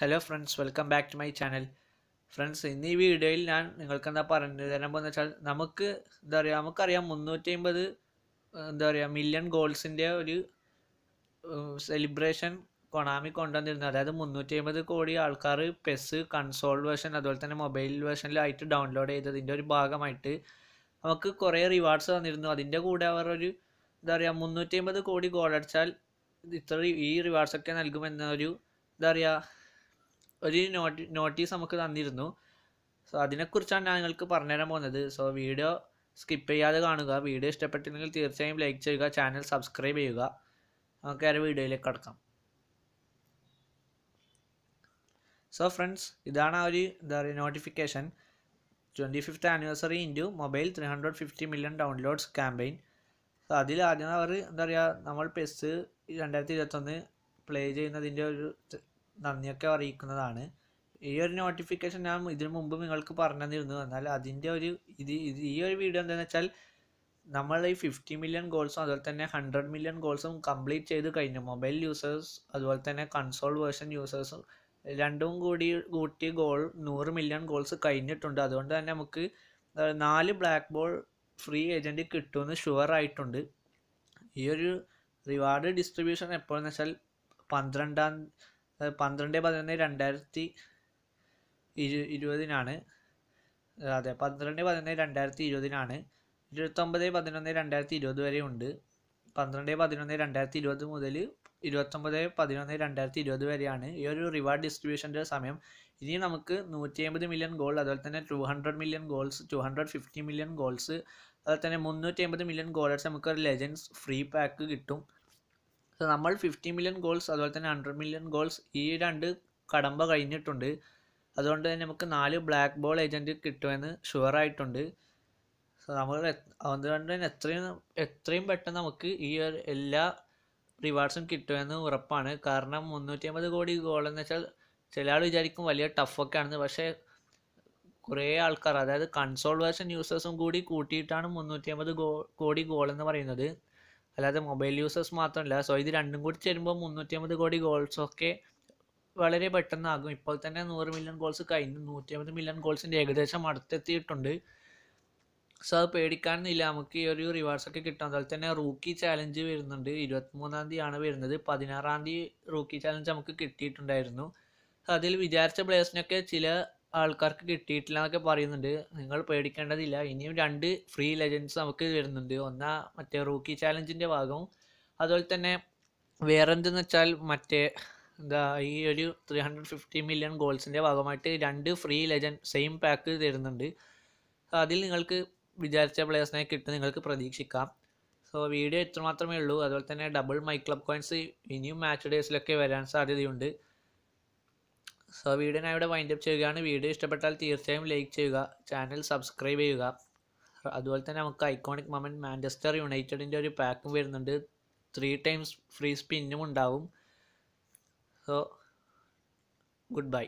hello friends welcome back to my channel friends ഇന്ന് ഈ വീഡിയോയിൽ ഞാൻ നിങ്ങൾക്ക് എന്താ പറഞ്ഞു തരാൻ പോകുന്ന വെച്ചാൽ നമുക്ക് എന്താ പറയുക നമുക്കറിയാം മുന്നൂറ്റി അമ്പത് എന്താ പറയുക മില്യൺ ഗോൾസിൻ്റെ ഒരു സെലിബ്രേഷൻ കൊണാമി കൊണ്ടുവന്നിരുന്നു അതായത് മുന്നൂറ്റി അമ്പത് കോടി ആൾക്കാർ പെസ് കൺസോൾ വേർഷൻ അതുപോലെ തന്നെ മൊബൈൽ വേർഷനിലായിട്ട് ഡൗൺലോഡ് ചെയ്തതിൻ്റെ ഒരു ഭാഗമായിട്ട് നമുക്ക് കുറേ റിവാർഡ്സ് തന്നിരുന്നു അതിൻ്റെ കൂടെ അവർ ഒരു എന്താ പറയുക മുന്നൂറ്റി അമ്പത് കോടി ഗോൾ അടിച്ചാൽ ഇത്ര ഈ റിവാർഡ്സൊക്കെ നൽകുമെന്നൊരു എന്താ പറയുക ഒരു നോട്ടി നോട്ടീസ് നമുക്ക് തന്നിരുന്നു സോ അതിനെക്കുറിച്ചാണ് ഞാൻ നിങ്ങൾക്ക് പറഞ്ഞുതരാൻ പോകുന്നത് സോ വീഡിയോ സ്കിപ്പ് ചെയ്യാതെ കാണുക വീഡിയോ ഇഷ്ടപ്പെട്ടില്ലെങ്കിൽ തീർച്ചയായും ലൈക്ക് ചെയ്യുക ചാനൽ സബ്സ്ക്രൈബ് ചെയ്യുക നമുക്ക് ആ വീഡിയോയിലേക്ക് കടക്കാം സോ ഫ്രണ്ട്സ് ഇതാണ് ആ ഒരു എന്താ പറയുക notification twenty fifth anniversary into mobile three hundred fifty million downloads campaign so അതിൽ ആദ്യം അവർ എന്താ പറയുക നമ്മൾ പെസ് രണ്ടായിരത്തി ഇരുപത്തൊന്ന് പ്ലേ ചെയ്യുന്നതിൻ്റെ ഒരു നന്ദിയൊക്കെ അറിയിക്കുന്നതാണ് ഈ ഒരു നോട്ടിഫിക്കേഷൻ ഞാൻ ഇതിനു മുമ്പ് നിങ്ങൾക്ക് പറഞ്ഞു എന്നാൽ അതിൻ്റെ ഒരു ഇത് ഈ ഒരു വീഡിയോ എന്താണെന്ന് വെച്ചാൽ നമ്മൾ ഈ ഫിഫ്റ്റി മില്യൺ ഗോൾസും അതുപോലെ തന്നെ ഹൺഡ്രഡ് മില്യൺ ഗോൾസും കംപ്ലീറ്റ് ചെയ്ത് കഴിഞ്ഞു മൊബൈൽ യൂസേഴ്സ് അതുപോലെ തന്നെ കൺസോൾ വേർഷൻ യൂസേഴ്സും രണ്ടും കൂടി കൂട്ടി ഗോൾ നൂറ് മില്യൺ ഗോൾസ് കഴിഞ്ഞിട്ടുണ്ട് അതുകൊണ്ട് തന്നെ നമുക്ക് നാല് ബ്ലാക്ക് ബോൾ ഫ്രീ ഏജൻറ്റ് കിട്ടുമെന്ന് ഷുവർ ആയിട്ടുണ്ട് ഈ ഒരു റിവാർഡ് ഡിസ്ട്രിബ്യൂഷൻ എപ്പോഴെന്ന് വെച്ചാൽ പന്ത്രണ്ടാം പന്ത്രണ്ട് പതിനൊന്ന് രണ്ടായിരത്തി ഇരു ഇരുപതിനാണ് അതെ പന്ത്രണ്ട് പതിനൊന്ന് രണ്ടായിരത്തി ഇരുപതിനാണ് ഇരുപത്തൊമ്പത് പതിനൊന്ന് രണ്ടായിരത്തി ഇരുപത് വരെ ഉണ്ട് പന്ത്രണ്ട് പതിനൊന്ന് രണ്ടായിരത്തി ഇരുപത് മുതൽ ഇരുപത്തൊമ്പത് പതിനൊന്ന് രണ്ടായിരത്തി ഇരുപത് വരെയാണ് ഈ ഒരു റിവാർഡ് ഡിസ്ട്രിബ്യൂഷൻ്റെ സമയം ഇനി നമുക്ക് നൂറ്റി അമ്പത് മില്യൺ ഗോൾ അതുപോലെ തന്നെ two hundred million goals two hundred fifty million goals അതുപോലെ തന്നെ മുന്നൂറ്റി അമ്പത് മില്യൺ ഗോളേഴ്സ് നമുക്ക് ഒരു ലെജൻസ് ഫ്രീ പാക്ക് കിട്ടും നമ്മൾ ഫിഫ്റ്റി മില്യൺ ഗോൾസ് അതുപോലെ തന്നെ ഹൺഡ്രഡ് മില്യൺ ഗോൾസ് ഈ രണ്ട് കടമ്പ കഴിഞ്ഞിട്ടുണ്ട് അതുകൊണ്ട് തന്നെ നമുക്ക് നാല് ബ്ലാക്ക് ബോൾ ഏജൻറ്റ് കിട്ടുമെന്ന് ഷുവറായിട്ടുണ്ട് സോ നമ്മൾ അതുകൊണ്ട് തന്നെ എത്രയും എത്രയും പെട്ടെന്ന് നമുക്ക് ഈ ഒരു എല്ലാ റിവാർഡ്സും കിട്ടുമെന്ന് ഉറപ്പാണ് കാരണം മുന്നൂറ്റി അമ്പത് കോടി ഗോൾ എന്ന് വെച്ചാൽ ചില ആൾ വിചാരിക്കും വലിയ ടഫൊക്കെ ആണെന്ന് പക്ഷേ കുറേ ആൾക്കാർ അതായത് കൺസോൾ വേർഷൻ യൂസേഴ്സും കൂടി കൂട്ടിയിട്ടാണ് മുന്നൂറ്റി അമ്പത് ഗോ കോടി ഗോൾ എന്ന് പറയുന്നത് അല്ലാതെ മൊബൈൽ യൂസേഴ്സ് മാത്രമല്ല സോ ഇത് രണ്ടും കൂടി ചേരുമ്പോൾ മുന്നൂറ്റി അമ്പത് കോടി ഗോൾസൊക്കെ വളരെ പെട്ടെന്നാകും ഇപ്പോൾ തന്നെ നൂറ് മില്യൺ ഗോൾസ് കഴിഞ്ഞു നൂറ്റി അമ്പത് മില്യൺ ഗോൾസിൻ്റെ ഏകദേശം അടുത്തെത്തിയിട്ടുണ്ട് സോ അത് പേടിക്കാനൊന്നുമില്ല നമുക്ക് ഈ ഒരു റിവാർഡ്സ് ഒക്കെ കിട്ടും അതുപോലെ തന്നെ റൂക്കി ചാലഞ്ച് വരുന്നുണ്ട് ഇരുപത്തിമൂന്നാം തീയതിയാണ് വരുന്നത് പതിനാറാം തീയതി റൂക്കി ചാലഞ്ച് നമുക്ക് കിട്ടിയിട്ടുണ്ടായിരുന്നു അതിൽ വിചാരിച്ച പ്ലേയേഴ്സിനൊക്കെ ചില ആൾക്കാർക്ക് കിട്ടിയിട്ടില്ല എന്നൊക്കെ പറയുന്നുണ്ട് നിങ്ങൾ പേടിക്കേണ്ടതില്ല ഇനിയും രണ്ട് ഫ്രീ ലെജൻസ് നമുക്ക് വരുന്നുണ്ട് ഒന്നാ മറ്റേ റൂക്കി ചാലഞ്ചിൻ്റെ ഭാഗവും അതുപോലെ തന്നെ വേറെന്തെന്ന് വെച്ചാൽ മറ്റേ എന്താ ഈ ഒരു ത്രീ ഹൺഡ്രഡ് ഫിഫ്റ്റി മില്യൺ ഗോൾസിൻ്റെ ഭാഗമായിട്ട് രണ്ട് ഫ്രീ ലെജൻ സെയിം പാക്ക് തരുന്നുണ്ട് അതിൽ നിങ്ങൾക്ക് വിചാരിച്ച പ്ലെയേഴ്സിനെ കിട്ടും നിങ്ങൾക്ക് പ്രതീക്ഷിക്കാം സോ വീഡിയോ ഇത്ര മാത്രമേ ഉള്ളൂ അതുപോലെ തന്നെ ഡബിൾ മൈ ക്ലബ് കോയിൻസ് ഇനിയും മാച്ച് ഡേയ്സിലൊക്കെ വരാൻ സാധ്യതയുണ്ട് സോ വീഡിയോ ഞാൻ ഇവിടെ വൈൻഡപ്പ് ചെയ്യുകയാണ് വീഡിയോ ഇഷ്ടപ്പെട്ടാൽ തീർച്ചയായും ലൈക്ക് ചെയ്യുക ചാനൽ സബ്സ്ക്രൈബ് ചെയ്യുക അതുപോലെ തന്നെ നമുക്ക് ഐക്കോണിക് മൊമെൻറ്റ് മാഞ്ചസ്റ്റർ യുണൈറ്റഡിൻ്റെ ഒരു പാക്കും വരുന്നുണ്ട് ത്രീ ടൈംസ് ഫ്രീ സ്പിന്നും ഉണ്ടാവും സോ ഗുഡ് ബൈ